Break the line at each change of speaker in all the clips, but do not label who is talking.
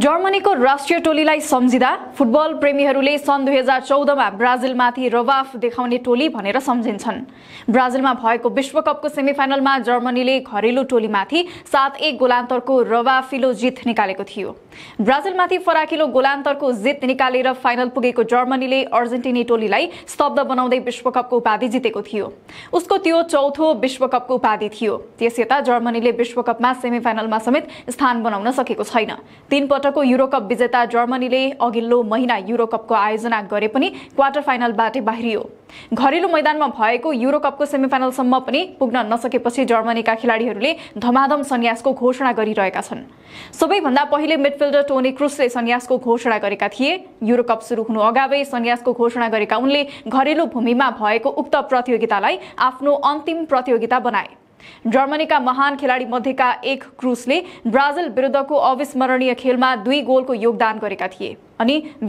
जर्मनीको राष्ट्रिय टोलीलाई सम्झिँदा फुटबल प्रेमीहरूले सन् दुई हजार चौधमा ब्राजिलमाथि रवाफ देखाउने टोली भनेर सम्झिन्छन् ब्राजिलमा भएको विश्वकपको सेमिफाइनलमा जर्मनीले घरेलु टोलीमाथि सात एक गोलान्तरको रवाफिलो जित निकालेको थियो ब्राजिलमाथि फराकिलो गोलान्तरको जित निकालेर फाइनल पुगेको जर्मनीले अर्जेन्टिनी टोलीलाई स्तब्ध बनाउँदै विश्वकपको उपाधि जितेको थियो उसको त्यो चौथो विश्वकपको उपाधि थियो त्यस यता जर्मनीले विश्वकपमा सेमिफाइनलमा समेत स्थान बनाउन सकेको छैन तीन पटकको युरोकप विजेता जर्मनीले अघिल्लो महिना युरोकपको आयोजना गरे पनि क्वार्टर फाइनलबाटै बाहिरियो घरेलु मैदानमा भएको युरोकपको सेमिफाइनलसम्म पनि पुग्न नसकेपछि जर्मनीका खेलाडीहरूले धमाधम सन्यासको घोषणा गरिरहेका छन् सबैभन्दा पहिले मिडफिल्डर टोनी क्रुसले सन्यासको घोषणा गरेका थिए युरोकप सुरु हुनु अगावै सन्यासको घोषणा गरेका उनले घरेलु भूमिमा भएको उक्त प्रतियोगितालाई आफ्नो अन्तिम प्रतियोगिता बनाए जर्मनी का महान खिलाड़ी मध्य एक ने ब्राजिल को अविस्मरणीय खेल में दुई गोल को योगदान करिए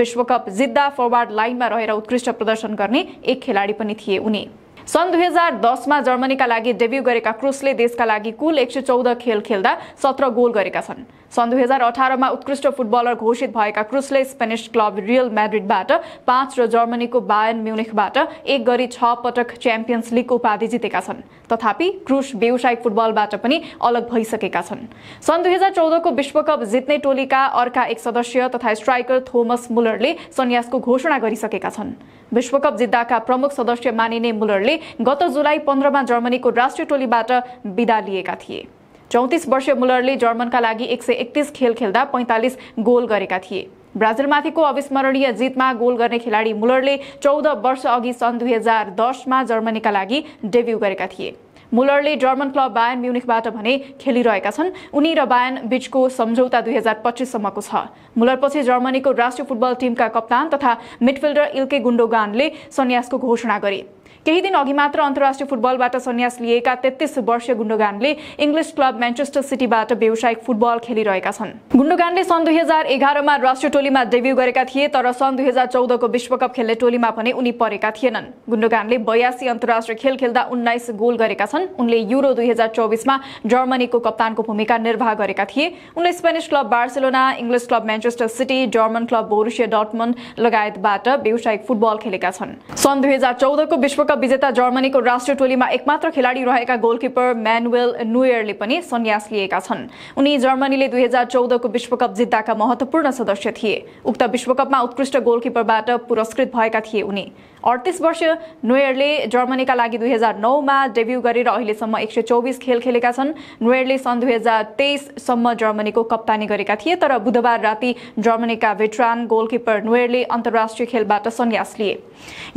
अश्वकप जिद्दा फरवर्ड लाइन में रहकर उत्कृष्ट प्रदर्शन करने एक खिलाड़ी थे उन्हीं सन् दुई हजार दसमा जर्मनीका लागि डेब्यू गरेका क्रुसले देशका लागि कुल एक सय चौध खेल खेल्दा सत्र गोल गरेका छन् सन् दुई हजार अठारमा उत्कृष्ट फुटबलर घोषित भएका क्रुसले स्पेनिस क्लब रियल म्याड्रिडबाट पाँच र जर्मनीको बायन म्युनिकबाट एक गरी छ पटक च्याम्पियन्स लिग उपाधि जितेका छन् तथापि क्रुस व्यावसायिक फुटबलबाट पनि अलग भइसकेका छन् सन् दुई हजार चौधको विश्वकप जित्ने टोलीका अर्का एक सदस्य तथा स्ट्राइकर थोमस मुलरले सन्यासको घोषणा गरिसकेका छन् विश्वकप जित्दाका प्रमुख सदस्य मानिने मुलरले गत जुलाई पन्ध्रमा जर्मनीको राष्ट्रिय टोलीबाट विदा लिएका थिए चौतिस वर्षीय मुलरले जर्मनका लागि एक सय एकतिस खेल खेल्दा पैँतालिस गोल गरेका थिए ब्राजिलमाथिको अविस्मरणीय जितमा गोल गर्ने खेलाडी मुलरले चौध वर्ष अघि सन् दुई हजार दसमा जर्मनीका लागि डेब्यू गरेका थिए मुलरले जर्मन क्लब बायन म्युनिकबाट भने खेलिरहेका छन् उनी र बायन बीचको सम्झौता दुई हजार पच्चिससम्मको छ मुलरपछि जर्मनीको राष्ट्रिय फुटबल टिमका कप्तान तथा मिडफिल्डर इल्के गुन्डोगानले सन्यासको घोषणा गरे केही दिन अघि मात्र अन्तर्राष्ट्रिय फुटबलबाट सन्यास लिएका तेत्तिस वर्षीय गुण्डोगानले इङ्ग्लिस क्लब म्यान्चेस्टर सिटीबाट व्यावसायिक फुटबल खेलिरहेका छन् गुण्डोगानले सन् दुई हजार एघारमा राष्ट्रिय टोलीमा डेब्यू गरेका थिए तर सन् दुई हजार चौधको विश्वकप खेल्ने टोलीमा पनि उनी परेका थिएनन् गुण्डोगानले बयासी अन्तर्राष्ट्रिय खेल खेल्दा उन्नाइस गोल गरेका छन् उनले युरो दुई हजार चौबिसमा जर्मनीको कप्तानको भूमिका निर्वाह गरेका थिए उनले Spanish club Barcelona English club Manchester City German club Borussia डटमन लगायतबाट व्यावसायिक फुटबल खेलेका छन् सन् दुई हजार चौधको विश्वकप विजेता जर्मनीको राष्ट्रिय टोलीमा एकमात्र खेलाडी रहेका गोलकिपर म्यानुएल नुयरले पनि सन्यास लिएका छन् उनी जर्मनीले दुई हजार चौधको विश्वकप जित्दाका महत्वपूर्ण सदस्य थिए उक्त विश्वकपमा उत्कृष्ट गोलकिपरबाट पुरस्कृत भएका थिए उनी अडतिस वर्ष नुयरले जर्मनीका लागि दुई हजार नौमा डेब्यू गरेर अहिलेसम्म एक सय चौबिस खेल खेलेका छन् नुयरले सन् दुई हजार तेइससम्म जर्मनीको कप्तानी गरेका थिए तर बुधबार राति जर्मनीका भेटरान गोलकिपर नुयरले अन्तर्राष्ट्रिय खेलबाट सन्यास लिए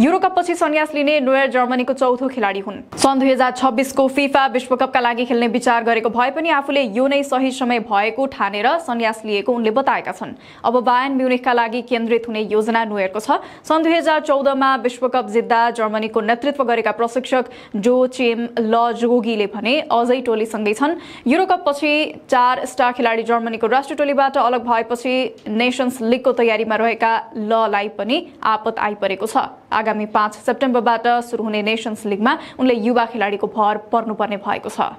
युरोकपपछि सन्यास लिने नुयर जर्मनीको चौथो खेलाडी हुन् सन् दुई हजार छब्बिसको फिफा विश्वकपका लागि खेल्ने विचार गरेको भए पनि आफूले यो नै सही समय भएको ठानेर सन्यास लिएको उनले बताएका छन् अब बायन म्युनिकका लागि केन्द्रित हुने योजना नुहेरको छ सन् दुई हजार चौधमा विश्वकप जित्दा जर्मनीको नेतृत्व गरेका प्रशिक्षक जो चेम ल जोगीले भने अझै टोलीसँगै छन् युरोकप पछि चार स्टार खेलाडी जर्मनीको राष्ट्रिय टोलीबाट अलग भएपछि नेसन्स लिगको तयारीमा रहेका ललाई पनि आपत आइपरेको छ आगामी पाँच सेप्टेम्बरबाट सुरु हुने नेसन्स लिगमा उनले युवा खेलाडीको भर पर्नुपर्ने भएको छ